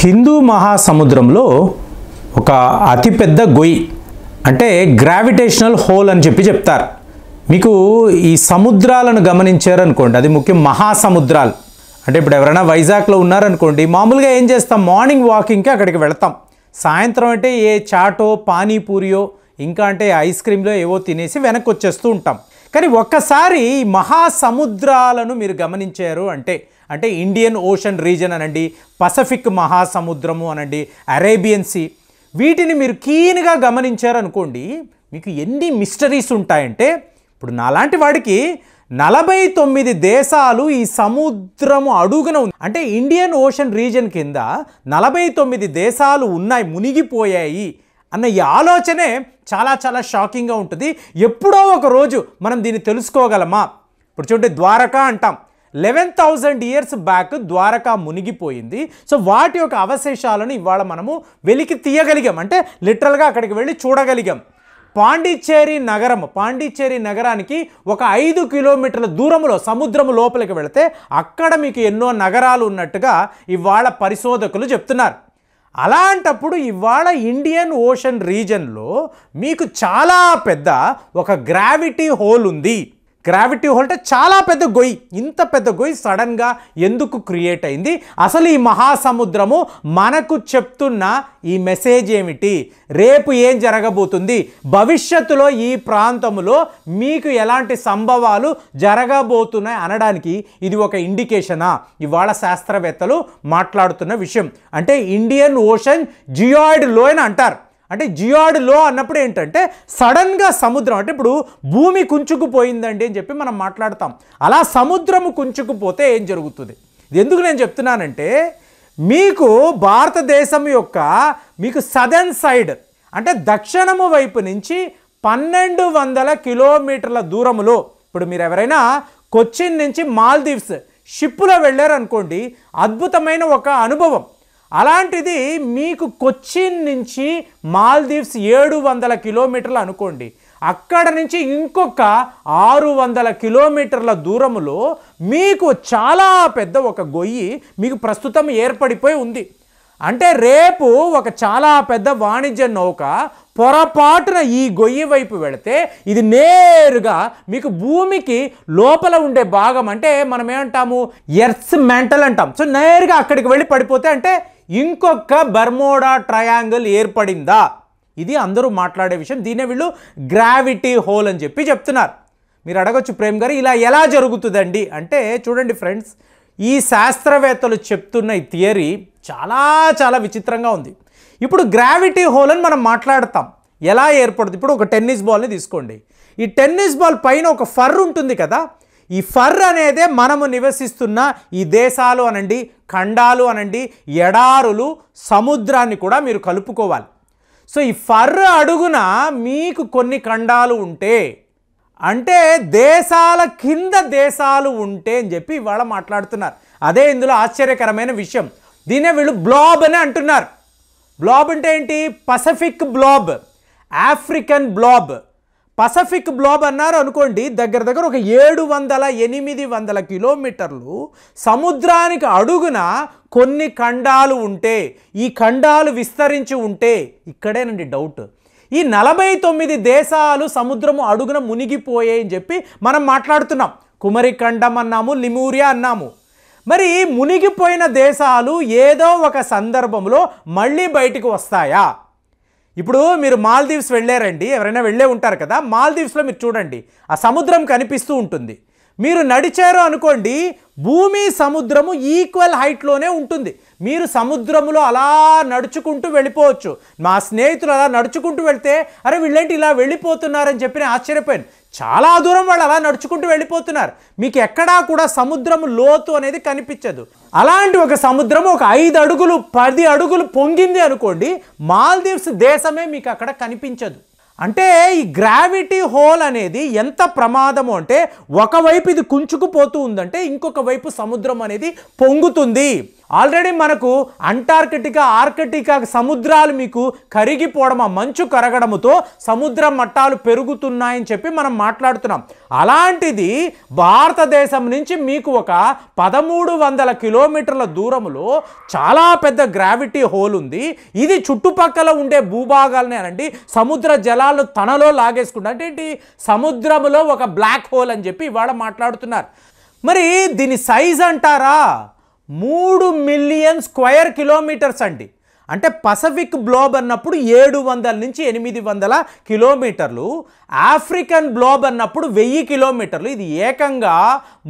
హిందూ మహాసముద్రంలో ఒక అతిపెద్ద గొయ్యి అంటే గ్రావిటేషనల్ హోల్ అని చెప్పి చెప్తారు మీకు ఈ సముద్రాలను గమనించారనుకోండి అది ముఖ్యం మహాసముద్రాలు అంటే ఇప్పుడు ఎవరైనా వైజాగ్లో ఉన్నారనుకోండి మామూలుగా ఏం చేస్తాం మార్నింగ్ వాకింగ్కి అక్కడికి వెళతాం సాయంత్రం అంటే ఏ చాటో పానీపూరియో ఇంకా అంటే ఐస్ క్రీమ్లో ఏవో తినేసి వెనక్కి వచ్చేస్తూ ఉంటాం కానీ ఒక్కసారి మహాసముద్రాలను మీరు గమనించారు అంటే అంటే ఇండియన్ ఓషన్ రీజన్ అనండి పసిఫిక్ మహాసముద్రము అనండి అరేబియన్ సీ వీటిని మీరు కీన్గా గమనించారనుకోండి మీకు ఎన్ని మిస్టరీస్ ఉంటాయంటే ఇప్పుడు నాలాంటి వాడికి నలభై తొమ్మిది దేశాలు ఈ సముద్రము అడుగున ఉంది అంటే ఇండియన్ ఓషన్ రీజన్ కింద నలభై తొమ్మిది దేశాలు ఉన్నాయి మునిగిపోయాయి అన్న ఈ ఆలోచనే చాలా చాలా షాకింగ్గా ఉంటుంది ఎప్పుడో ఒక రోజు మనం దీన్ని తెలుసుకోగలమా ఇప్పుడు చూడండి ద్వారకా అంటాం eleven thousand years back Dwarka మునిగిపోయింది సో వాటి యొక్క అవశేషాలను ఇవాళ మనము వెలికి తీయగలిగాం అంటే లిటరల్గా అక్కడికి వెళ్ళి చూడగలిగాం పాండిచ్చేరి నగరం పాండిచ్చేరి నగరానికి ఒక ఐదు కిలోమీటర్ల దూరంలో సముద్రము లోపలికి వెళితే అక్కడ మీకు ఎన్నో నగరాలు ఉన్నట్టుగా ఇవాళ పరిశోధకులు చెప్తున్నారు అలాంటప్పుడు ఇవాళ ఇండియన్ ఓషన్ రీజన్లో మీకు చాలా పెద్ద ఒక గ్రావిటీ హోల్ ఉంది గ్రావిటీ హోల్ అంటే చాలా పెద్ద గొయ్యి ఇంత పెద్ద గొయ్యి సడన్గా ఎందుకు క్రియేట్ అయింది అసలు ఈ మహాసముద్రము మనకు చెప్తున్న ఈ మెసేజ్ ఏమిటి రేపు ఏం జరగబోతుంది భవిష్యత్తులో ఈ ప్రాంతంలో మీకు ఎలాంటి సంభవాలు జరగబోతున్నాయి అనడానికి ఇది ఒక ఇండికేషనా ఇవాళ శాస్త్రవేత్తలు మాట్లాడుతున్న విషయం అంటే ఇండియన్ ఓషన్ జియాయిడ్ లోయన్ అంటారు అంటే జియాడ్ లో అన్నప్పుడు ఏంటంటే సడన్గా సముద్రం అంటే ఇప్పుడు భూమి కుంచుకుపోయిందండి అని చెప్పి మనం మాట్లాడతాం అలా సముద్రము కుంచుకుపోతే ఏం జరుగుతుంది ఇది ఎందుకు నేను చెప్తున్నానంటే మీకు భారతదేశం యొక్క మీకు సదర్న్ సైడ్ అంటే దక్షిణము వైపు నుంచి పన్నెండు వందల కిలోమీటర్ల దూరములో ఇప్పుడు మీరు ఎవరైనా కొచ్చిన్ నుంచి మాల్దీవ్స్ షిప్పులో వెళ్ళారనుకోండి అద్భుతమైన ఒక అనుభవం అలాంటిది మీకు కొచ్చిన్ నుంచి మాల్దీవ్స్ ఏడు వందల కిలోమీటర్లు అనుకోండి అక్కడ నుంచి ఇంకొక ఆరు వందల కిలోమీటర్ల దూరంలో మీకు చాలా పెద్ద ఒక గొయ్యి మీకు ప్రస్తుతం ఏర్పడిపోయి ఉంది అంటే రేపు ఒక చాలా పెద్ద వాణిజ్య నౌక పొరపాటున ఈ గొయ్యి వైపు వెళితే ఇది నేరుగా మీకు భూమికి లోపల ఉండే భాగం అంటే మనం ఏమంటాము ఎర్త్స్ మెంటల్ అంటాం సో నేరుగా అక్కడికి వెళ్ళి పడిపోతే అంటే ఇంకొక బర్మోడా ట్రయాంగిల్ ఏర్పడిందా ఇది అందరూ మాట్లాడే విషయం దీనే వీళ్ళు గ్రావిటీ హోల్ అని చెప్పి చెప్తున్నారు మీరు అడగొచ్చు ప్రేమ్ గారు ఇలా ఎలా జరుగుతుందండి అంటే చూడండి ఫ్రెండ్స్ ఈ శాస్త్రవేత్తలు చెప్తున్న ఈ థియరీ చాలా చాలా విచిత్రంగా ఉంది ఇప్పుడు గ్రావిటీ హోల్ అని మనం మాట్లాడతాం ఎలా ఏర్పడుతుంది ఇప్పుడు ఒక టెన్నిస్ బాల్ని తీసుకోండి ఈ టెన్నిస్ బాల్ పైన ఒక ఫర్ ఉంటుంది కదా ఈ ఫర్ అనేదే మనము నివసిస్తున్న ఈ దేశాలు అనండి ఖండాలు అనండి ఎడారులు సముద్రాన్ని కూడా మీరు కలుపుకోవాలి సో ఈ ఫర్ అడుగున మీకు కొన్ని ఖండాలు ఉంటే అంటే దేశాల కింద దేశాలు ఉంటే అని చెప్పి ఇవాళ మాట్లాడుతున్నారు అదే ఇందులో ఆశ్చర్యకరమైన విషయం దీనే వీళ్ళు బ్లాబ్ అని అంటున్నారు బ్లాబ్ అంటే ఏంటి Pacific blob African blob Pacific blob అన్నారు అనుకోండి దగ్గర దగ్గర ఒక ఏడు వందల ఎనిమిది వందల కిలోమీటర్లు సముద్రానికి అడుగున కొన్ని ఖండాలు ఉంటే ఈ ఖండాలు విస్తరించి ఉంటే ఇక్కడేనండి డౌట్ ఈ నలభై తొమ్మిది దేశాలు సముద్రము అడుగున మునిగిపోయాయి అని చెప్పి మనం మాట్లాడుతున్నాం కుమరిఖండం అన్నాము లిమూరియా అన్నాము మరి మునిగిపోయిన దేశాలు ఏదో ఒక సందర్భంలో మళ్ళీ బయటికి వస్తాయా ఇప్పుడు మీరు మాల్దీవ్స్ వెళ్ళారండి ఎవరైనా వెళ్ళే ఉంటారు కదా మాల్దీవ్స్లో మీరు చూడండి ఆ సముద్రం కనిపిస్తూ ఉంటుంది మీరు నడిచారు అనుకోండి భూమి సముద్రము ఈక్వల్ హైట్లోనే ఉంటుంది మీరు సముద్రములో అలా నడుచుకుంటూ వెళ్ళిపోవచ్చు మా స్నేహితులు అలా నడుచుకుంటూ వెళ్తే అరే వీళ్ళేంటి ఇలా వెళ్ళిపోతున్నారని చెప్పి నేను ఆశ్చర్యపోయాను చాలా దూరం వాళ్ళు అలా నడుచుకుంటూ వెళ్ళిపోతున్నారు మీకు ఎక్కడా కూడా సముద్రం లోతు అనేది కనిపించదు అలాంటి ఒక సముద్రం ఒక ఐదు అడుగులు పది అడుగులు పొంగింది అనుకోండి మాల్దీవ్స్ దేశమే మీకు అక్కడ కనిపించదు అంటే ఈ గ్రావిటీ హోల్ అనేది ఎంత ప్రమాదము అంటే ఒకవైపు ఇది కుంచుకుపోతూ ఉందంటే ఇంకొక వైపు సముద్రం అనేది పొంగుతుంది ఆల్రెడీ మనకు అంటార్కిటికా ఆర్కిటికా సముద్రాలు మీకు కరిగిపోవడం ఆ మంచు కరగడముతో సముద్ర మట్టాలు పెరుగుతున్నాయని చెప్పి మనం మాట్లాడుతున్నాం అలాంటిది భారతదేశం నుంచి మీకు ఒక పదమూడు వందల కిలోమీటర్ల దూరంలో చాలా పెద్ద గ్రావిటీ హోల్ ఉంది ఇది చుట్టుపక్కల ఉండే భూభాగాలనేనండి సముద్ర జలాలు తనలో లాగేసుకుంటా అంటే ఏంటి సముద్రంలో ఒక బ్లాక్ హోల్ అని చెప్పి ఇవాళ మాట్లాడుతున్నారు మరి దీని సైజ్ అంటారా మూడు మిలియన్ స్క్వేర్ కిలోమీటర్స్ అండి అంటే పసఫిక్ బ్లోబ్ అన్నప్పుడు ఏడు వందల నుంచి ఎనిమిది వందల కిలోమీటర్లు ఆఫ్రికన్ బ్లోబ్ అన్నప్పుడు వెయ్యి కిలోమీటర్లు ఇది ఏకంగా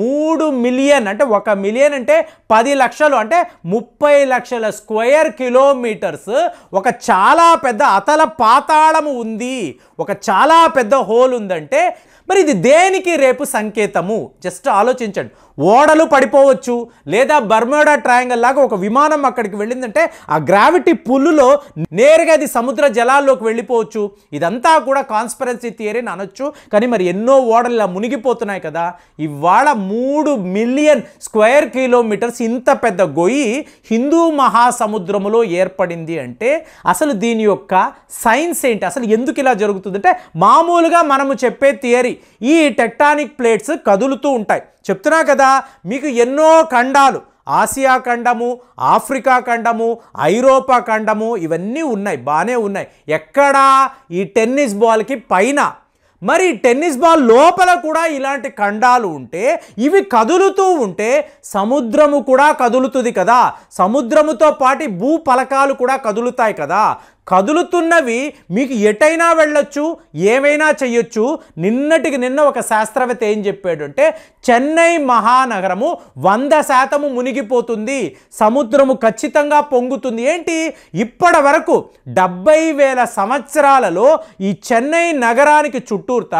మూడు మిలియన్ అంటే ఒక మిలియన్ అంటే పది లక్షలు అంటే ముప్పై లక్షల స్క్వేర్ కిలోమీటర్స్ ఒక చాలా పెద్ద అతల పాతాళము ఉంది ఒక చాలా పెద్ద హోల్ ఉందంటే మరి ఇది దేనికి రేపు సంకేతము జస్ట్ ఆలోచించండి ఓడలు పడిపోవచ్చు లేదా బర్మోడా ట్రయాంగల్ లాగా ఒక విమానం అక్కడికి వెళ్ళిందంటే ఆ గ్రావిటీ గ్రావిటీ పులులో నేరుగా అది సముద్ర జలాల్లోకి వెళ్ళిపోవచ్చు ఇదంతా కూడా కాన్స్పరెన్సీ థియరీ అని అనొచ్చు కానీ మరి ఎన్నో ఓడలు ఇలా మునిగిపోతున్నాయి కదా ఇవాళ మూడు మిలియన్ స్క్వేర్ కిలోమీటర్స్ ఇంత పెద్ద గొయ్యి హిందూ మహాసముద్రములో ఏర్పడింది అంటే అసలు దీని యొక్క సైన్స్ ఏంటి అసలు ఎందుకు ఇలా జరుగుతుందంటే మామూలుగా మనము చెప్పే థియరీ ఈ టెక్టానిక్ ప్లేట్స్ కదులుతూ ఉంటాయి చెప్తున్నా కదా మీకు ఎన్నో ఖండాలు ఆసియా ఖండము ఆఫ్రికా ఖండము ఐరోపా ఖండము ఇవన్నీ ఉన్నాయి బాగానే ఉన్నాయి ఎక్కడా ఈ టెన్నిస్ బాల్కి పైన మరి టెన్నిస్ బాల్ లోపల కూడా ఇలాంటి ఖండాలు ఉంటే ఇవి కదులుతూ ఉంటే సముద్రము కూడా కదులుతుంది కదా సముద్రముతో పాటు భూ పలకాలు కూడా కదులుతాయి కదా కదులుతున్నవి మీకు ఎటైనా వెళ్ళొచ్చు ఏమైనా చెయ్యొచ్చు నిన్నటికి నిన్న ఒక శాస్త్రవేత్త ఏం చెప్పాడు అంటే చెన్నై మహానగరము వంద శాతము మునిగిపోతుంది సముద్రము ఖచ్చితంగా పొంగుతుంది ఏంటి ఇప్పటి వరకు డెబ్బై వేల సంవత్సరాలలో ఈ చెన్నై నగరానికి చుట్టూర్త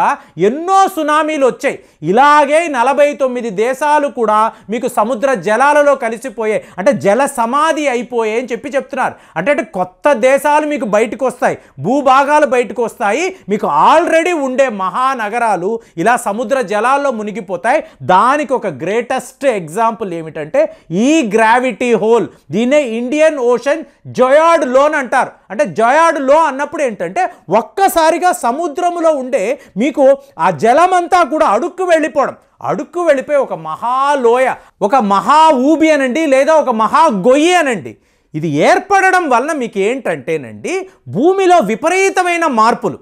ఎన్నో సునామీలు వచ్చాయి ఇలాగే నలభై తొమ్మిది దేశాలు కూడా మీకు సముద్ర జలాలలో కలిసిపోయాయి అంటే జల సమాధి అయిపోయాయి అని చెప్పి చెప్తున్నారు అంటే కొత్త దేశాలు మీకు మీకు బయటకు వస్తాయి భూభాగాలు బయటకు వస్తాయి మీకు ఆల్రెడీ ఉండే మహానగరాలు ఇలా సముద్ర జలాల్లో మునిగిపోతాయి దానికి ఒక గ్రేటెస్ట్ ఎగ్జాంపుల్ ఏమిటంటే ఈ గ్రావిటీ హోల్ దీన్నే ఇండియన్ ఓషన్ జొయాడ్ లోన్ అంటారు అంటే జొయాడ్ లో అన్నప్పుడు ఏంటంటే ఒక్కసారిగా సముద్రంలో ఉండే మీకు ఆ జలమంతా కూడా అడుక్కు వెళ్ళిపోవడం అడుక్కు వెళ్ళిపోయి ఒక మహాలోయ ఒక మహా ఊబి అనండి లేదా ఒక మహా గొయ్యి అనండి ఇది ఏర్పడడం వలన మీకు ఏంటంటేనండి భూమిలో విపరీతమైన మార్పులు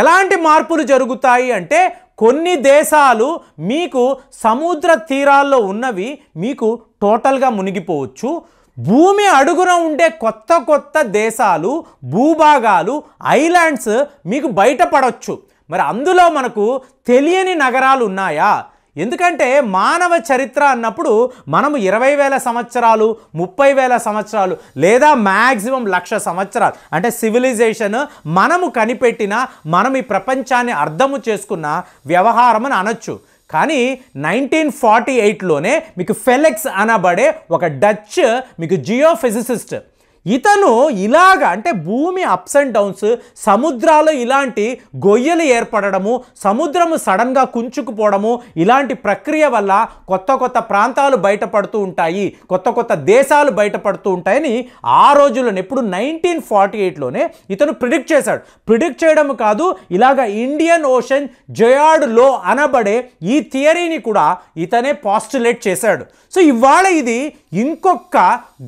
ఎలాంటి మార్పులు జరుగుతాయి అంటే కొన్ని దేశాలు మీకు సముద్ర తీరాల్లో ఉన్నవి మీకు టోటల్గా మునిగిపోవచ్చు భూమి అడుగున ఉండే కొత్త కొత్త దేశాలు భూభాగాలు ఐలాండ్స్ మీకు బయటపడవచ్చు మరి అందులో మనకు తెలియని నగరాలు ఉన్నాయా ఎందుకంటే మానవ చరిత్ర అన్నప్పుడు మనము ఇరవై వేల సంవత్సరాలు ముప్పై వేల సంవత్సరాలు లేదా మ్యాక్సిమం లక్ష సంవత్సరాలు అంటే సివిలైజేషన్ మనము కనిపెట్టిన మనం ఈ ప్రపంచాన్ని అర్థము చేసుకున్న వ్యవహారం అని అనొచ్చు కానీ నైన్టీన్ ఫార్టీ ఎయిట్లోనే మీకు ఫెలెక్స్ అనబడే ఒక డచ్ మీకు జియోఫిజిసిస్ట్ ఇతను ఇలాగ అంటే భూమి అప్స్ అండ్ డౌన్స్ సముద్రాలు ఇలాంటి గొయ్యలు ఏర్పడడము సముద్రము సడన్గా కుంచుకుపోవడము ఇలాంటి ప్రక్రియ వల్ల కొత్త కొత్త ప్రాంతాలు బయటపడుతూ ఉంటాయి కొత్త కొత్త దేశాలు బయటపడుతూ ఉంటాయని ఆ రోజుల్లోనే ఎప్పుడు నైన్టీన్ ఫార్టీ ఎయిట్లోనే ఇతను ప్రిడిక్ట్ చేశాడు ప్రిడిక్ట్ చేయడం కాదు ఇలాగ ఇండియన్ ఓషన్ జయాడ్ లో అనబడే ఈ థియరీని కూడా ఇతనే పాస్టులేట్ చేశాడు సో ఇవాళ ఇది ఇంకొక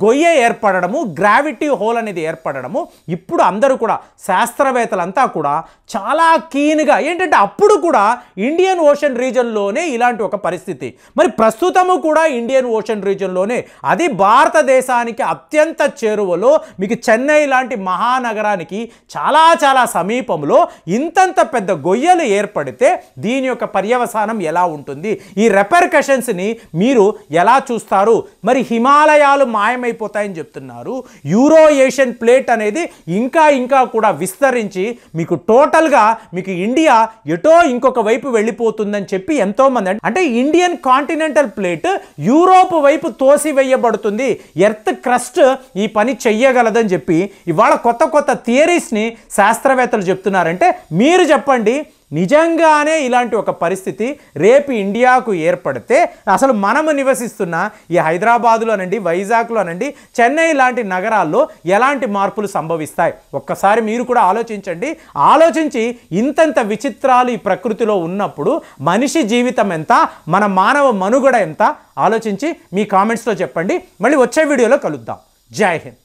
గొయ్య ఏర్పడము గ్రా క్యావిటీ హోల్ అనేది ఏర్పడడము ఇప్పుడు అందరూ కూడా శాస్త్రవేత్తలంతా కూడా చాలా కీన్గా ఏంటంటే అప్పుడు కూడా ఇండియన్ ఓషన్ రీజన్లోనే ఇలాంటి ఒక పరిస్థితి మరి ప్రస్తుతము కూడా ఇండియన్ ఓషన్ రీజన్లోనే అది భారతదేశానికి అత్యంత చేరువలో మీకు చెన్నై లాంటి మహానగరానికి చాలా చాలా సమీపంలో ఇంతంత పెద్ద గొయ్యలు ఏర్పడితే దీని యొక్క పర్యవసానం ఎలా ఉంటుంది ఈ రెపర్కషన్స్ని మీరు ఎలా చూస్తారు మరి హిమాలయాలు మాయమైపోతాయని చెప్తున్నారు యూరో ఏషియన్ ప్లేట్ అనేది ఇంకా ఇంకా కూడా విస్తరించి మీకు టోటల్గా మీకు ఇండియా ఎటో ఇంకొక వైపు వెళ్ళిపోతుందని చెప్పి ఎంతోమంది అంటే ఇండియన్ కాంటినెంటల్ ప్లేట్ యూరోప్ వైపు తోసివేయబడుతుంది ఎర్త్ క్రస్ట్ ఈ పని చెయ్యగలదని చెప్పి ఇవాళ కొత్త కొత్త థియరీస్ని శాస్త్రవేత్తలు చెప్తున్నారంటే మీరు చెప్పండి నిజంగానే ఇలాంటి ఒక పరిస్థితి రేపు ఇండియాకు ఏర్పడితే అసలు మనము నివసిస్తున్న ఈ అనండి వైజాగ్లో అనండి చెన్నై లాంటి నగరాల్లో ఎలాంటి మార్పులు సంభవిస్తాయి ఒక్కసారి మీరు కూడా ఆలోచించండి ఆలోచించి ఇంతంత విచిత్రాలు ఈ ప్రకృతిలో ఉన్నప్పుడు మనిషి జీవితం ఎంత మన మానవ మనుగడ ఎంత ఆలోచించి మీ కామెంట్స్లో చెప్పండి మళ్ళీ వచ్చే వీడియోలో కలుద్దాం జై హింద్